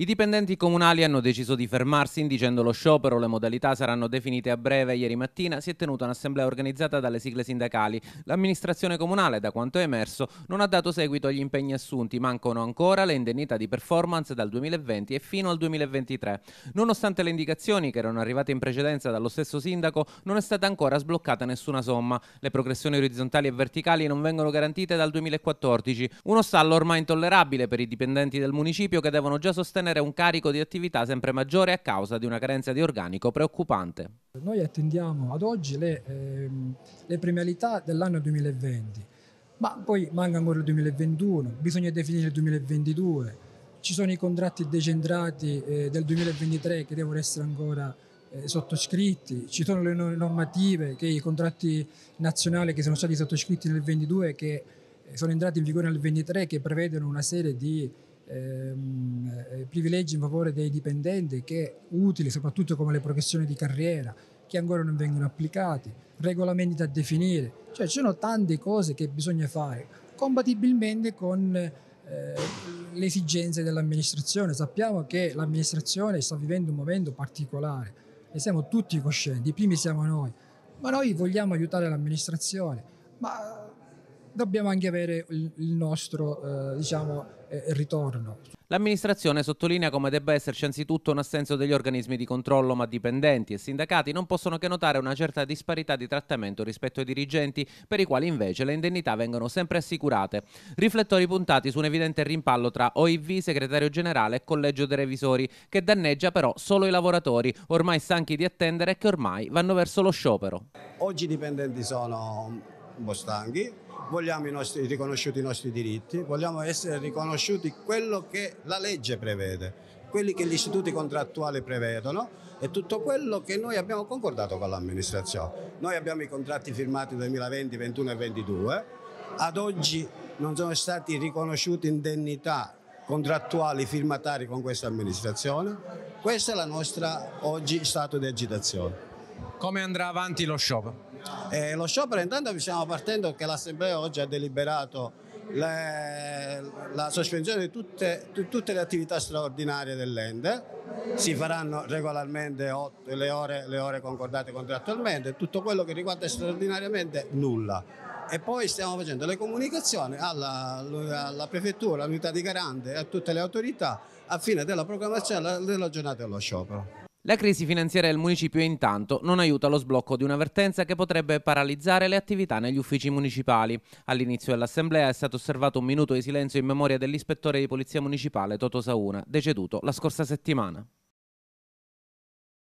I dipendenti comunali hanno deciso di fermarsi indicendo lo sciopero, le modalità saranno definite a breve. Ieri mattina si è tenuta un'assemblea organizzata dalle sigle sindacali. L'amministrazione comunale, da quanto è emerso, non ha dato seguito agli impegni assunti, mancano ancora le indennità di performance dal 2020 e fino al 2023. Nonostante le indicazioni che erano arrivate in precedenza dallo stesso sindaco, non è stata ancora sbloccata nessuna somma. Le progressioni orizzontali e verticali non vengono garantite dal 2014. Uno stallo ormai intollerabile per i dipendenti del municipio che devono già sostenere genere un carico di attività sempre maggiore a causa di una carenza di organico preoccupante. Noi attendiamo ad oggi le, ehm, le premialità dell'anno 2020, ma poi manca ancora il 2021, bisogna definire il 2022, ci sono i contratti decentrati eh, del 2023 che devono essere ancora eh, sottoscritti, ci sono le normative che i contratti nazionali che sono stati sottoscritti nel 2022 che eh, sono entrati in vigore nel 2023 che prevedono una serie di ehm, eh, privilegi in favore dei dipendenti che utili soprattutto come le professioni di carriera che ancora non vengono applicati, regolamenti da definire, cioè ci sono tante cose che bisogna fare compatibilmente con eh, le esigenze dell'amministrazione. Sappiamo che l'amministrazione sta vivendo un momento particolare, e siamo tutti coscienti, i primi siamo noi, ma noi vogliamo aiutare l'amministrazione, ma dobbiamo anche avere il nostro eh, diciamo, eh, ritorno. L'amministrazione sottolinea come debba esserci anzitutto un assenso degli organismi di controllo, ma dipendenti e sindacati non possono che notare una certa disparità di trattamento rispetto ai dirigenti, per i quali invece le indennità vengono sempre assicurate. Riflettori puntati su un evidente rimpallo tra OIV, segretario generale e collegio dei revisori, che danneggia però solo i lavoratori, ormai stanchi di attendere e che ormai vanno verso lo sciopero. Oggi i dipendenti sono un po' stanchi, vogliamo i nostri, riconosciuti i nostri diritti, vogliamo essere riconosciuti quello che la legge prevede, quelli che gli istituti contrattuali prevedono e tutto quello che noi abbiamo concordato con l'amministrazione. Noi abbiamo i contratti firmati 2020, 2021 e 2022, ad oggi non sono stati riconosciuti indennità contrattuali firmatari con questa amministrazione. Questo è il nostro oggi stato di agitazione. Come andrà avanti lo sciopero? Eh, lo sciopero intanto stiamo partendo che l'Assemblea oggi ha deliberato le, la sospensione di tutte, tu, tutte, le attività straordinarie dell'ente, si faranno regolarmente otto, le, ore, le ore concordate contrattualmente, tutto quello che riguarda straordinariamente nulla e poi stiamo facendo le comunicazioni alla, alla prefettura, all'unità di garante e a tutte le autorità a fine della programmazione della giornata dello sciopero. La crisi finanziaria del municipio intanto non aiuta lo sblocco di una vertenza che potrebbe paralizzare le attività negli uffici municipali. All'inizio dell'assemblea è stato osservato un minuto di silenzio in memoria dell'ispettore di polizia municipale Toto Sauna, deceduto la scorsa settimana.